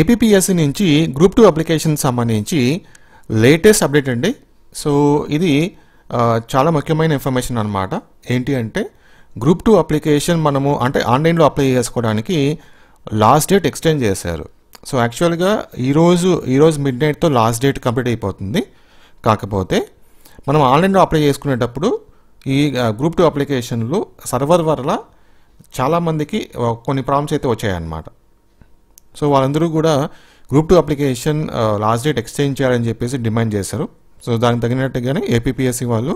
APSC నుంచి group two application సంబంధించి latest update అండి సో ఇది చాలా ముఖ్యమైన ఇన్ఫర్మేషన్ అనమాట ఏంటి అంటే గ్రూప్ టూ అప్లికేషన్ మనము అంటే ఆన్లైన్లో అప్లై చేసుకోవడానికి లాస్ట్ డేట్ ఎక్స్టెండ్ చేశారు సో యాక్చువల్గా ఈరోజు ఈరోజు మిడ్ నైట్తో లాస్ట్ డేట్ కంప్లీట్ అయిపోతుంది కాకపోతే మనం ఆన్లైన్లో అప్లై చేసుకునేటప్పుడు ఈ గ్రూప్ టూ అప్లికేషన్లు సర్వర్ వల్ల చాలామందికి కొన్ని ప్రాబ్లమ్స్ అయితే వచ్చాయన్నమాట సో వాళ్ళందరూ కూడా group two application last date exchange చేయాలని చెప్పేసి డిమాండ్ చేశారు సో దానికి తగినట్టుగానే ఏపీఎస్సీ వాళ్ళు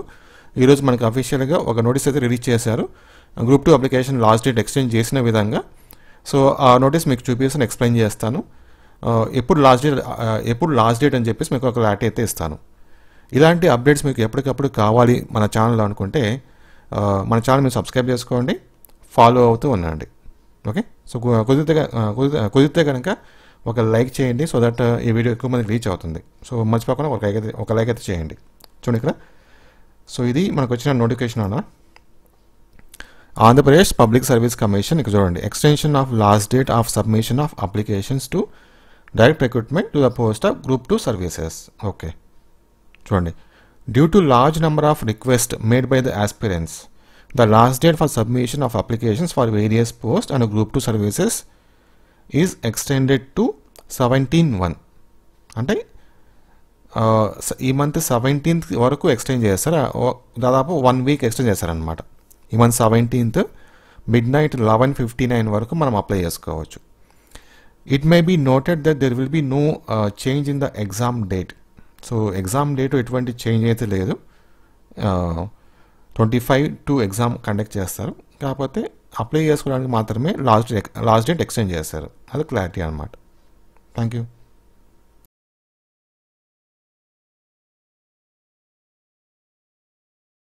ఈరోజు మనకి అఫీషియల్గా ఒక నోటీస్ అయితే రిలీజ్ చేశారు group two application last date exchange చేసిన విధంగా సో ఆ నోటీస్ మీకు చూపిస్తాను ఎక్స్ప్లెయిన్ చేస్తాను ఎప్పుడు లాస్ట్ డేట్ ఎప్పుడు లాస్ట్ డేట్ అని చెప్పేసి మీకు ఒక లాట్ అయితే ఇస్తాను ఇలాంటి అప్డేట్స్ మీకు ఎప్పటికప్పుడు కావాలి మన ఛానల్లో అనుకుంటే మన ఛానల్ మీరు సబ్స్క్రైబ్ చేసుకోండి ఫాలో అవుతూ ఉండండి ఓకే సో కుదిరితే కుదిరితే కనుక ఒక లైక్ చేయండి సో దట్ uh, ఈ వీడియో ఎక్కువ మంది రీచ్ అవుతుంది సో మర్చిపోకుండా ఒక లైక్ అయితే ఒక లైక్ అయితే చేయండి చూడండి ఇక్కడ సో ఇది మనకు వచ్చిన నోటిఫికేషన్ అన్న ఆంధ్రప్రదేశ్ పబ్లిక్ సర్వీస్ కమిషన్ ఇక్కడ చూడండి extension of last date of submission of applications to direct recruitment to the post of group two services okay చూడండి due to large number of request made by the aspirants The last date for submission of applications for various posts and group 2 services is extended to 17-1. అంటే ఈ month seventeenth వరకు extend చేస్తారు దాదాపు one week extend చేస్తారనమాట ఈ month seventeenth midnight eleven fifty nine వరకు మనం apply చేసుకోవచ్చు it may be noted that there will be no change in the exam date so exam date ఎటువంటి change అయితే లేదు twenty five to exam conduct చేస్తారు కాకపోతే apply చేసుకోవడానికి మాత్రమే లాస్ట్ లాస్ట్ డేట్ ఎక్స్టెండ్ చేస్తారు అది క్లారిటీ అనమాట థ్యాంక్ యూ